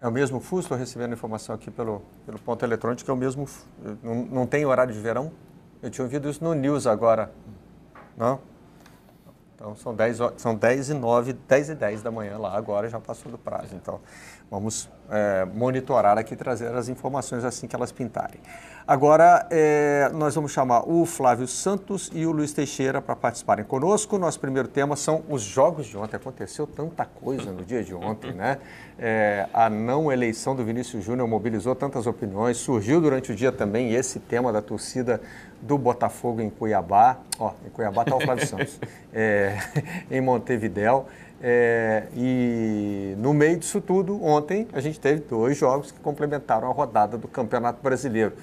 É o mesmo fuso? Estou recebendo informação aqui pelo, pelo ponto eletrônico que é o mesmo. Não, não tem horário de verão? Eu tinha ouvido isso no News agora. Não? Né? Então são 10, são 10 e 9, 10 e 10 da manhã lá agora, já passou do prazo. Então vamos é, monitorar aqui, trazer as informações assim que elas pintarem. Agora, é, nós vamos chamar o Flávio Santos e o Luiz Teixeira para participarem conosco. Nosso primeiro tema são os jogos de ontem. Aconteceu tanta coisa no dia de ontem, né? É, a não eleição do Vinícius Júnior mobilizou tantas opiniões. Surgiu durante o dia também esse tema da torcida do Botafogo em Cuiabá. Ó, em Cuiabá está o Flávio Santos. É, em Montevidéu. É, e no meio disso tudo, ontem a gente teve dois jogos que complementaram a rodada do Campeonato Brasileiro.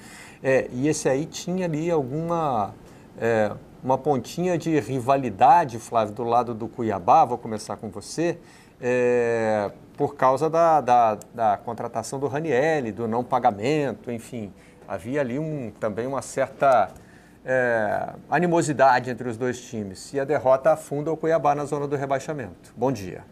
É, e esse aí tinha ali alguma é, uma pontinha de rivalidade, Flávio, do lado do Cuiabá, vou começar com você, é, por causa da, da, da contratação do Raniel, do não pagamento, enfim. Havia ali um, também uma certa é, animosidade entre os dois times e a derrota afunda o Cuiabá na zona do rebaixamento. Bom dia.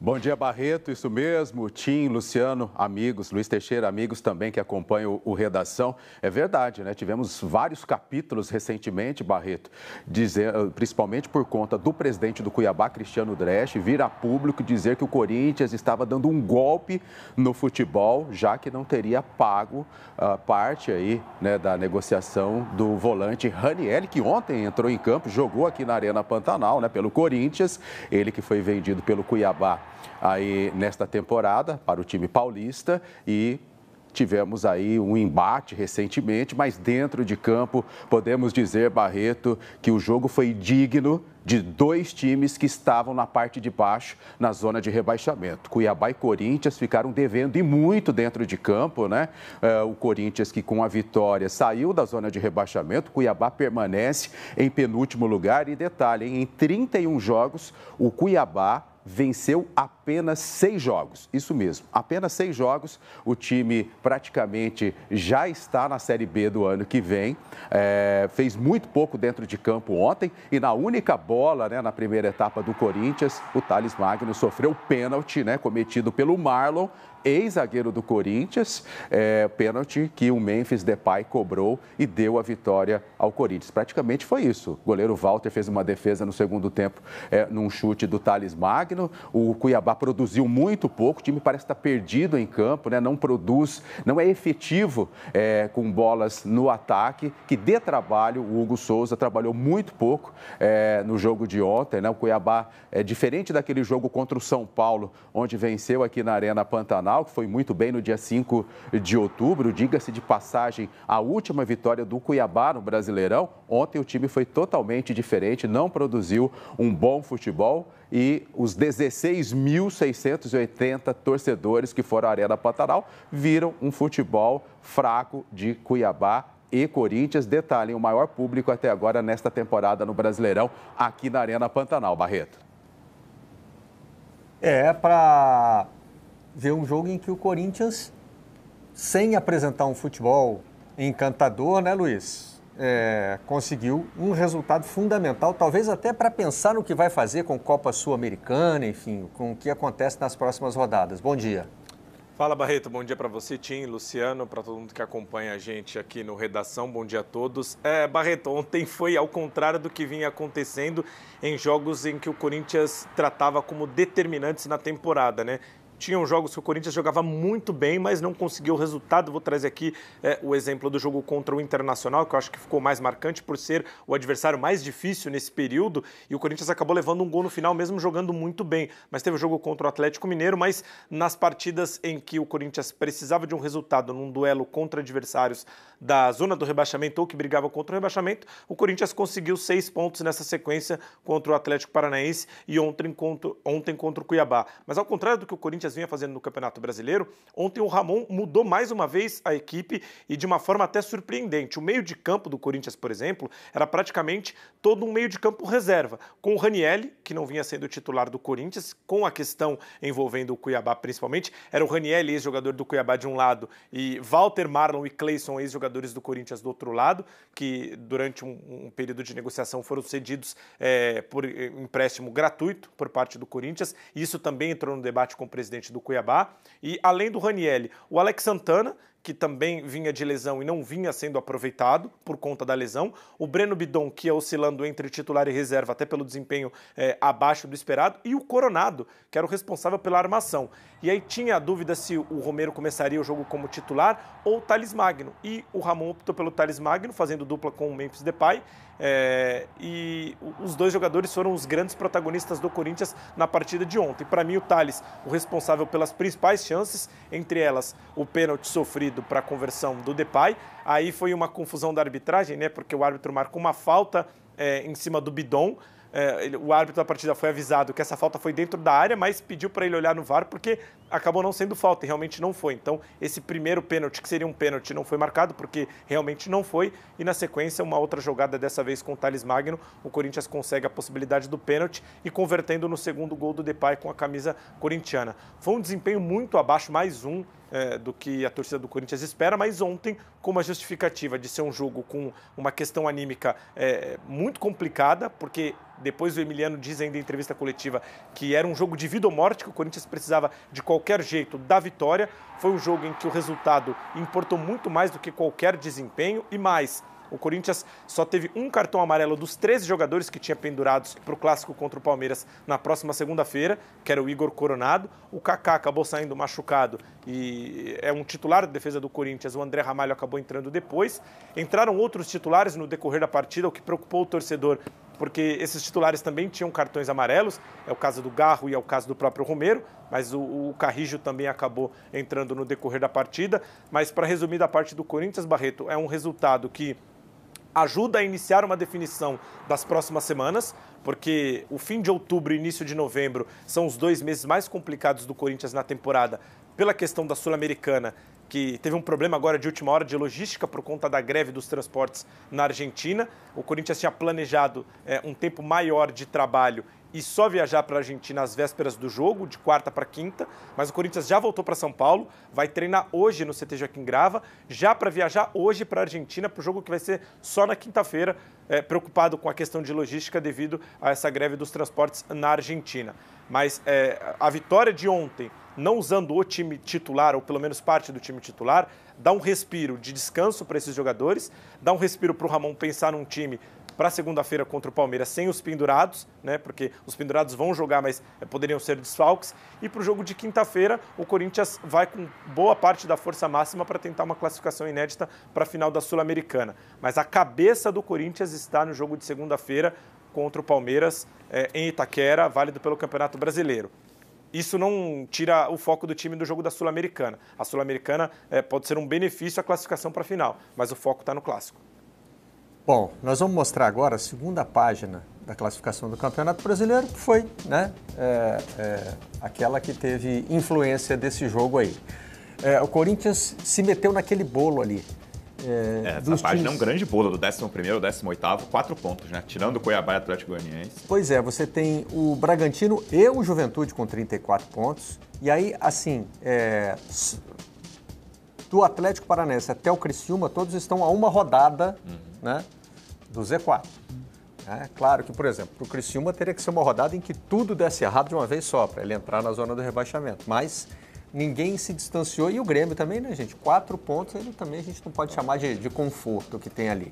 Bom dia, Barreto. Isso mesmo. Tim, Luciano, amigos, Luiz Teixeira, amigos também que acompanham o Redação. É verdade, né? Tivemos vários capítulos recentemente, Barreto, dizer, eh, principalmente por conta do presidente do Cuiabá, Cristiano Dresch, vir a público dizer que o Corinthians estava dando um golpe no futebol, já que não teria pago a ah, parte aí né, da negociação do volante Raniel, que ontem entrou em campo, jogou aqui na Arena Pantanal, né, pelo Corinthians. Ele que foi vendido pelo Cuiabá aí nesta temporada para o time paulista e tivemos aí um embate recentemente, mas dentro de campo podemos dizer, Barreto, que o jogo foi digno de dois times que estavam na parte de baixo, na zona de rebaixamento. Cuiabá e Corinthians ficaram devendo e muito dentro de campo, né? Eh, o Corinthians que com a vitória saiu da zona de rebaixamento, Cuiabá permanece em penúltimo lugar. E detalhe, em 31 jogos, o Cuiabá venceu apenas seis jogos. Isso mesmo, apenas seis jogos. O time praticamente já está na Série B do ano que vem. É, fez muito pouco dentro de campo ontem e na única bola, né, na primeira etapa do Corinthians, o Thales Magno sofreu pênalti, né, cometido pelo Marlon ex-zagueiro do Corinthians, é, pênalti que o Memphis Depay cobrou e deu a vitória ao Corinthians. Praticamente foi isso. O goleiro Walter fez uma defesa no segundo tempo é, num chute do Thales Magno. O Cuiabá produziu muito pouco, o time parece estar perdido em campo, né? não produz, não é efetivo é, com bolas no ataque, que dê trabalho. O Hugo Souza trabalhou muito pouco é, no jogo de ontem. Né? O Cuiabá é diferente daquele jogo contra o São Paulo, onde venceu aqui na Arena Pantanal. Nacional, que foi muito bem no dia 5 de outubro. Diga-se de passagem, a última vitória do Cuiabá no Brasileirão. Ontem o time foi totalmente diferente, não produziu um bom futebol e os 16.680 torcedores que foram à Arena Pantanal viram um futebol fraco de Cuiabá e Corinthians. Detalhe, o maior público até agora nesta temporada no Brasileirão, aqui na Arena Pantanal, Barreto. É, para ver um jogo em que o Corinthians, sem apresentar um futebol encantador, né, Luiz? É, conseguiu um resultado fundamental, talvez até para pensar no que vai fazer com Copa Sul-Americana, enfim, com o que acontece nas próximas rodadas. Bom dia. Fala Barreto, bom dia para você, Tim, Luciano, para todo mundo que acompanha a gente aqui no Redação, bom dia a todos. É, Barreto, ontem foi ao contrário do que vinha acontecendo em jogos em que o Corinthians tratava como determinantes na temporada, né? tinham jogos que o Corinthians jogava muito bem, mas não conseguiu o resultado. Vou trazer aqui é, o exemplo do jogo contra o Internacional, que eu acho que ficou mais marcante por ser o adversário mais difícil nesse período. E o Corinthians acabou levando um gol no final, mesmo jogando muito bem. Mas teve o jogo contra o Atlético Mineiro, mas nas partidas em que o Corinthians precisava de um resultado num duelo contra adversários da zona do rebaixamento ou que brigava contra o rebaixamento, o Corinthians conseguiu seis pontos nessa sequência contra o Atlético Paranaense e ontem contra, ontem contra o Cuiabá. Mas ao contrário do que o Corinthians Corinthians vinha fazendo no Campeonato Brasileiro. Ontem o Ramon mudou mais uma vez a equipe e de uma forma até surpreendente. O meio de campo do Corinthians, por exemplo, era praticamente todo um meio de campo reserva, com o Ranielli, que não vinha sendo titular do Corinthians, com a questão envolvendo o Cuiabá principalmente, era o Ranielli, ex-jogador do Cuiabá de um lado, e Walter Marlon e Cleison, ex-jogadores do Corinthians do outro lado, que durante um, um período de negociação foram cedidos é, por eh, empréstimo gratuito por parte do Corinthians. Isso também entrou no debate com o presidente presidente do Cuiabá, e além do Ranielli, o Alex Santana, que também vinha de lesão e não vinha sendo aproveitado por conta da lesão. O Breno Bidon, que é oscilando entre titular e reserva, até pelo desempenho é, abaixo do esperado. E o Coronado, que era o responsável pela armação. E aí tinha a dúvida se o Romero começaria o jogo como titular ou o Thales Magno. E o Ramon optou pelo Thales Magno, fazendo dupla com o Memphis Depay. É, e os dois jogadores foram os grandes protagonistas do Corinthians na partida de ontem. Para mim, o Thales, o responsável pelas principais chances, entre elas o pênalti sofrido para a conversão do Depay. Aí foi uma confusão da arbitragem, né? Porque o árbitro marcou uma falta é, em cima do Bidon é, ele, o árbitro da partida foi avisado que essa falta foi dentro da área, mas pediu para ele olhar no VAR porque acabou não sendo falta e realmente não foi. Então, esse primeiro pênalti, que seria um pênalti, não foi marcado porque realmente não foi. E na sequência, uma outra jogada, dessa vez com o Thales Magno, o Corinthians consegue a possibilidade do pênalti e convertendo no segundo gol do Depay com a camisa corintiana. Foi um desempenho muito abaixo, mais um é, do que a torcida do Corinthians espera, mas ontem, com uma justificativa de ser um jogo com uma questão anímica é, muito complicada, porque depois o Emiliano diz ainda em entrevista coletiva que era um jogo de vida ou morte, que o Corinthians precisava de qualquer jeito da vitória. Foi um jogo em que o resultado importou muito mais do que qualquer desempenho e mais. O Corinthians só teve um cartão amarelo dos 13 jogadores que tinha pendurados para o clássico contra o Palmeiras na próxima segunda-feira, que era o Igor Coronado. O Kaká acabou saindo machucado e é um titular da defesa do Corinthians. O André Ramalho acabou entrando depois. Entraram outros titulares no decorrer da partida, o que preocupou o torcedor porque esses titulares também tinham cartões amarelos, é o caso do Garro e é o caso do próprio Romero, mas o, o Carrijo também acabou entrando no decorrer da partida. Mas para resumir da parte do Corinthians, Barreto, é um resultado que ajuda a iniciar uma definição das próximas semanas, porque o fim de outubro e início de novembro são os dois meses mais complicados do Corinthians na temporada pela questão da Sul-Americana, que teve um problema agora de última hora de logística por conta da greve dos transportes na Argentina. O Corinthians tinha planejado é, um tempo maior de trabalho e só viajar para a Argentina às vésperas do jogo, de quarta para quinta, mas o Corinthians já voltou para São Paulo, vai treinar hoje no CT Joaquim Grava, já para viajar hoje para a Argentina para o jogo que vai ser só na quinta-feira, é, preocupado com a questão de logística devido a essa greve dos transportes na Argentina. Mas é, a vitória de ontem, não usando o time titular, ou pelo menos parte do time titular, dá um respiro de descanso para esses jogadores, dá um respiro para o Ramon pensar num time para segunda-feira contra o Palmeiras sem os pendurados, né? Porque os pendurados vão jogar, mas eh, poderiam ser desfalques. E para o jogo de quinta-feira, o Corinthians vai com boa parte da força máxima para tentar uma classificação inédita para a final da Sul-Americana. Mas a cabeça do Corinthians está no jogo de segunda-feira contra o Palmeiras é, em Itaquera, válido pelo Campeonato Brasileiro isso não tira o foco do time do jogo da Sul-Americana. A Sul-Americana é, pode ser um benefício à classificação para a final, mas o foco está no clássico. Bom, nós vamos mostrar agora a segunda página da classificação do Campeonato Brasileiro, que foi né, é, é, aquela que teve influência desse jogo aí. É, o Corinthians se meteu naquele bolo ali. É, é Essa página times... é um grande bolo, do 11º ao 18º, quatro pontos, né? Tirando o Cuiabá e o Atlético Goianiense. Pois é, você tem o Bragantino e o Juventude com 34 pontos. E aí, assim, é... do Atlético Paranense até o Criciúma, todos estão a uma rodada, uhum. né? do Z4. É, claro que, por exemplo, para o Criciúma teria que ser uma rodada em que tudo desse errado de uma vez só, para ele entrar na zona do rebaixamento. Mas ninguém se distanciou e o Grêmio também, né, gente? Quatro pontos, ele também a gente não pode chamar de, de conforto que tem ali.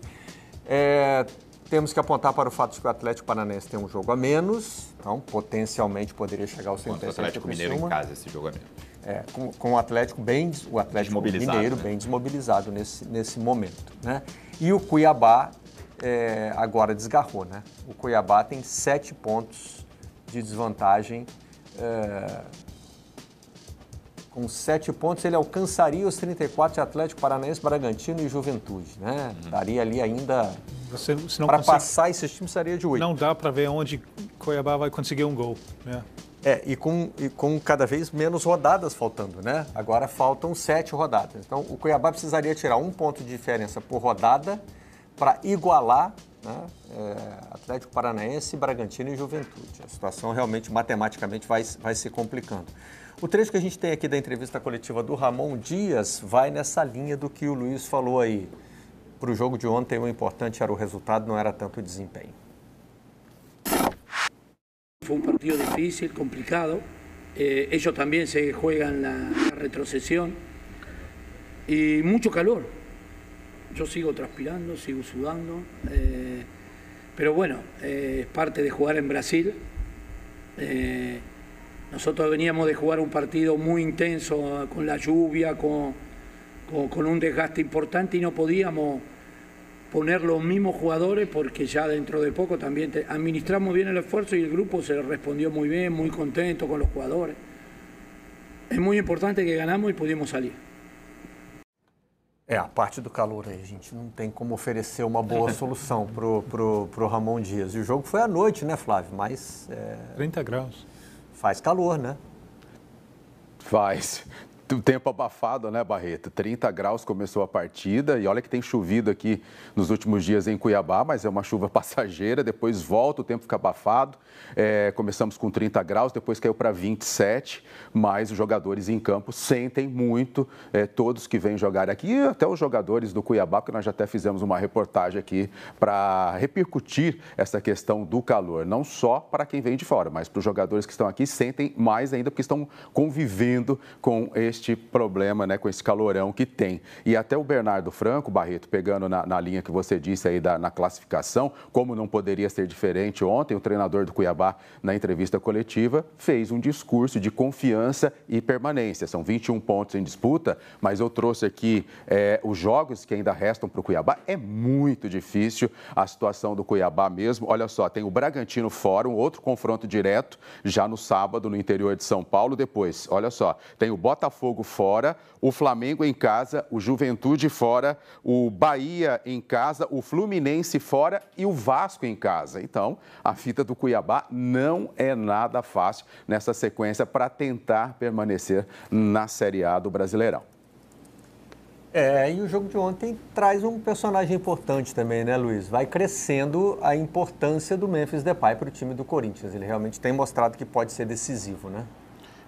É, temos que apontar para o fato de que o Atlético Paranaense tem um jogo a menos, então potencialmente poderia chegar ao sentença. O Atlético Mineiro em casa, esse jogo a menos. É, com, com, o Atlético bem o Atlético Mineiro né? bem desmobilizado nesse, nesse momento. Né? E o Cuiabá é, agora desgarrou, né? O Cuiabá tem sete pontos de desvantagem. É, com sete pontos, ele alcançaria os 34 de Atlético Paranaense, Bragantino e Juventude, né? Uhum. Daria ali ainda... Para passar esses times, seria de oito. Não dá para ver onde Cuiabá vai conseguir um gol, né? É, e com, e com cada vez menos rodadas faltando, né? Agora faltam sete rodadas. Então, o Cuiabá precisaria tirar um ponto de diferença por rodada para igualar né, é, Atlético Paranaense, Bragantino e Juventude. A situação realmente, matematicamente, vai, vai se complicando. O trecho que a gente tem aqui da entrevista coletiva do Ramon Dias vai nessa linha do que o Luiz falou aí. Para o jogo de ontem, o importante era o resultado, não era tanto o desempenho. Foi um partido difícil, complicado. Eh, ellos también se juegan na retrocessão e muito calor. yo sigo transpirando, sigo sudando, eh, pero bueno, eh, es parte de jugar en Brasil. Eh, nosotros veníamos de jugar un partido muy intenso ah, con la lluvia, con, un desgaste importante y no podíamos poner los mismos jugadores porque ya dentro de poco también administramos bien el esfuerzo y el grupo se respondió muy bien, muy contento con los jugadores. Es muy importante que ganamos y pudimos salir. É, a parte do calor aí, a gente não tem como oferecer uma boa solução pro, pro, pro Ramon Dias. E o jogo foi à noite, né, Flávio? Mas. É... 30 graus. Faz calor, né? Faz. O tempo abafado, né, Barreto? 30 graus começou a partida e olha que tem chovido aqui nos últimos dias em Cuiabá, mas é uma chuva passageira, depois volta, o tempo fica abafado. É, começamos com 30 graus, depois caiu para 27, mas os jogadores em campo sentem muito, é, todos que vêm jogar aqui, até os jogadores do Cuiabá, porque nós já até fizemos uma reportagem aqui para repercutir essa questão do calor, não só para quem vem de fora, mas para os jogadores que estão aqui sentem mais ainda porque estão convivendo com este este problema, né, com esse calorão que tem. E até o Bernardo Franco, Barreto, pegando na, na linha que você disse aí da, na classificação, como não poderia ser diferente ontem, o treinador do Cuiabá, na entrevista coletiva, fez um discurso de confiança e permanência. São 21 pontos em disputa, mas eu trouxe aqui é, os jogos que ainda restam para o Cuiabá. É muito difícil a situação do Cuiabá mesmo. Olha só, tem o Bragantino Fórum, outro confronto direto, já no sábado, no interior de São Paulo. Depois, olha só, tem o Botafogo. Botafogo fora, o Flamengo em casa, o Juventude fora, o Bahia em casa, o Fluminense fora e o Vasco em casa. Então, a fita do Cuiabá não é nada fácil nessa sequência para tentar permanecer na Série A do Brasileirão. É, e o jogo de ontem traz um personagem importante também, né, Luiz? Vai crescendo a importância do Memphis Depay para o time do Corinthians. Ele realmente tem mostrado que pode ser decisivo, né?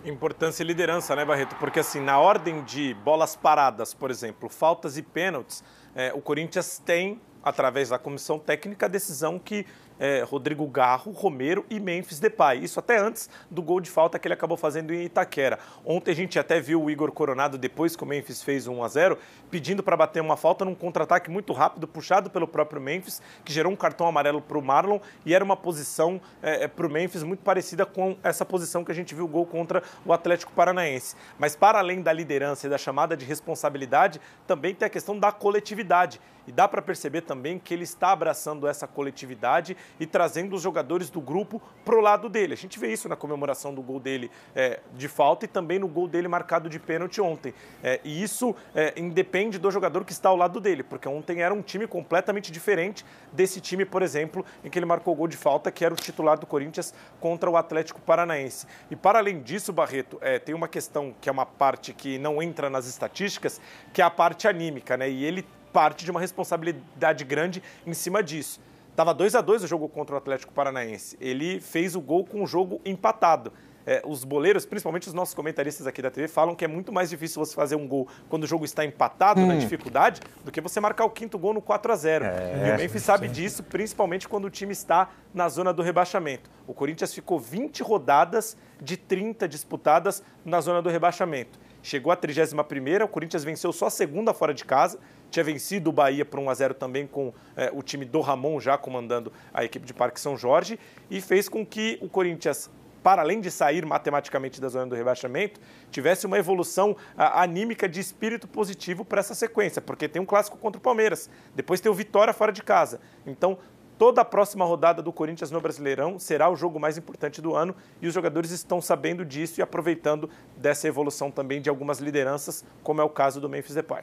Importância e liderança, né, Barreto? Porque assim, na ordem de bolas paradas, por exemplo, faltas e pênaltis, é, o Corinthians tem, através da comissão técnica, a decisão que é, Rodrigo Garro, Romero e Memphis Depay. Isso até antes do gol de falta que ele acabou fazendo em Itaquera. Ontem a gente até viu o Igor Coronado, depois que o Memphis fez 1 a 0 pedindo para bater uma falta num contra-ataque muito rápido, puxado pelo próprio Memphis, que gerou um cartão amarelo para o Marlon e era uma posição é, é para o Memphis muito parecida com essa posição que a gente viu o gol contra o Atlético Paranaense. Mas para além da liderança e da chamada de responsabilidade, também tem a questão da coletividade. E dá para perceber também que ele está abraçando essa coletividade e trazendo os jogadores do grupo pro lado dele. A gente vê isso na comemoração do gol dele é, de falta e também no gol dele marcado de pênalti ontem. É, e isso é, independe do jogador que está ao lado dele, porque ontem era um time completamente diferente desse time, por exemplo, em que ele marcou o gol de falta, que era o titular do Corinthians contra o Atlético Paranaense. E para além disso, Barreto, é, tem uma questão que é uma parte que não entra nas estatísticas, que é a parte anímica, né? E ele parte de uma responsabilidade grande em cima disso. Tava 2 a 2 o jogo contra o Atlético Paranaense. Ele fez o gol com o jogo empatado. É, os boleiros, principalmente os nossos comentaristas aqui da TV, falam que é muito mais difícil você fazer um gol quando o jogo está empatado hum. na dificuldade do que você marcar o quinto gol no 4 a 0 é, E o Memphis sabe disso, principalmente quando o time está na zona do rebaixamento. O Corinthians ficou 20 rodadas de 30 disputadas na zona do rebaixamento. Chegou à 31 o Corinthians venceu só a segunda fora de casa, tinha vencido o Bahia por 1 a 0 também com é, o time do Ramon já comandando a equipe de Parque São Jorge e fez com que o Corinthians para além de sair matematicamente da zona do rebaixamento, tivesse uma evolução a, anímica de espírito positivo para essa sequência, porque tem um clássico contra o Palmeiras, depois tem o Vitória fora de casa. Então, toda a próxima rodada do Corinthians no Brasileirão será o jogo mais importante do ano e os jogadores estão sabendo disso e aproveitando dessa evolução também de algumas lideranças, como é o caso do Memphis Depay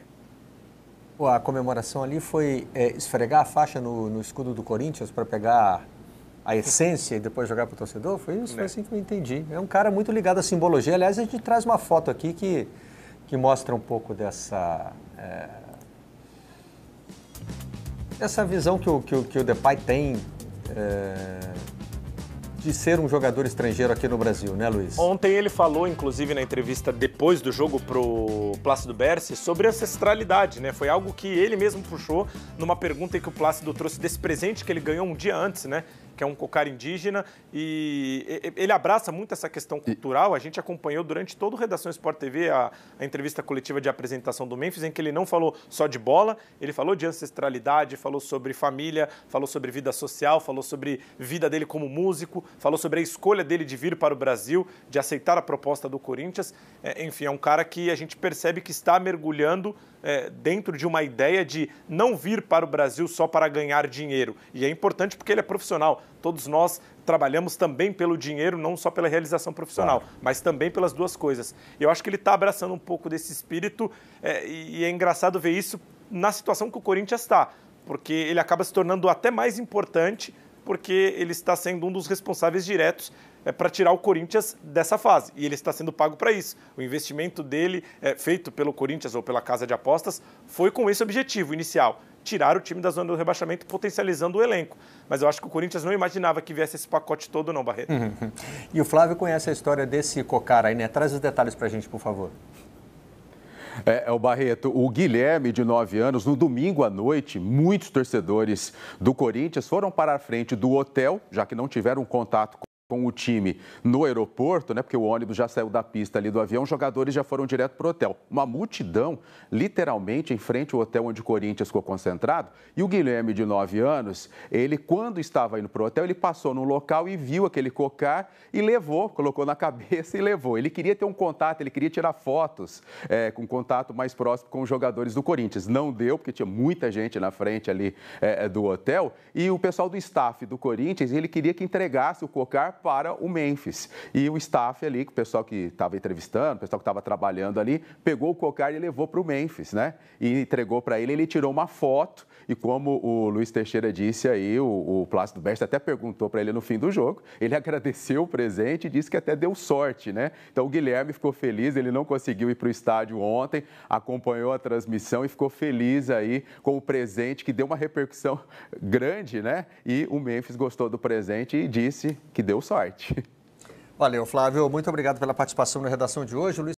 a comemoração ali foi é, esfregar a faixa no, no escudo do Corinthians para pegar a essência e depois jogar para o torcedor? Foi isso? Foi é. assim que eu entendi. É um cara muito ligado à simbologia. Aliás, a gente traz uma foto aqui que, que mostra um pouco dessa. É, visão que o, que, o, que o Depay tem. É, de ser um jogador estrangeiro aqui no Brasil, né, Luiz? Ontem ele falou, inclusive, na entrevista depois do jogo pro Plácido Berce, sobre ancestralidade, né? Foi algo que ele mesmo puxou numa pergunta que o Plácido trouxe desse presente que ele ganhou um dia antes, né? que é um cocar indígena, e ele abraça muito essa questão cultural. A gente acompanhou durante todo o Redação Sport TV a, a entrevista coletiva de apresentação do Memphis, em que ele não falou só de bola, ele falou de ancestralidade, falou sobre família, falou sobre vida social, falou sobre vida dele como músico, falou sobre a escolha dele de vir para o Brasil, de aceitar a proposta do Corinthians. É, enfim, é um cara que a gente percebe que está mergulhando é, dentro de uma ideia de não vir para o Brasil só para ganhar dinheiro. E é importante porque ele é profissional todos nós trabalhamos também pelo dinheiro, não só pela realização profissional, claro. mas também pelas duas coisas. Eu acho que ele está abraçando um pouco desse espírito é, e é engraçado ver isso na situação que o Corinthians está, porque ele acaba se tornando até mais importante porque ele está sendo um dos responsáveis diretos é, para tirar o Corinthians dessa fase. E ele está sendo pago para isso. O investimento dele, é, feito pelo Corinthians ou pela Casa de Apostas, foi com esse objetivo inicial tirar o time da zona do rebaixamento, potencializando o elenco. Mas eu acho que o Corinthians não imaginava que viesse esse pacote todo, não, Barreto. Uhum. E o Flávio conhece a história desse Cocar aí, né? Traz os detalhes para a gente, por favor. É, é, o Barreto. O Guilherme, de 9 anos, no domingo à noite, muitos torcedores do Corinthians foram para a frente do hotel, já que não tiveram contato com com o time no aeroporto, né? Porque o ônibus já saiu da pista ali do avião, os jogadores já foram direto para o hotel. Uma multidão, literalmente, em frente ao hotel onde o Corinthians ficou concentrado. E o Guilherme, de 9 anos, ele, quando estava indo para o hotel, ele passou num local e viu aquele cocar e levou, colocou na cabeça e levou. Ele queria ter um contato, ele queria tirar fotos é, com contato mais próximo com os jogadores do Corinthians. Não deu, porque tinha muita gente na frente ali é, é do hotel. E o pessoal do staff do Corinthians, ele queria que entregasse o cocar para o Memphis. E o staff ali, o pessoal que estava entrevistando, o pessoal que estava trabalhando ali, pegou o cocar e levou para o Memphis, né? E entregou para ele, ele tirou uma foto e como o Luiz Teixeira disse aí, o, o Plácido Best até perguntou para ele no fim do jogo, ele agradeceu o presente e disse que até deu sorte, né? Então o Guilherme ficou feliz, ele não conseguiu ir para o estádio ontem, acompanhou a transmissão e ficou feliz aí com o presente que deu uma repercussão grande, né? E o Memphis gostou do presente e disse que deu sorte. Valeu, Flávio. Muito obrigado pela participação na redação de hoje.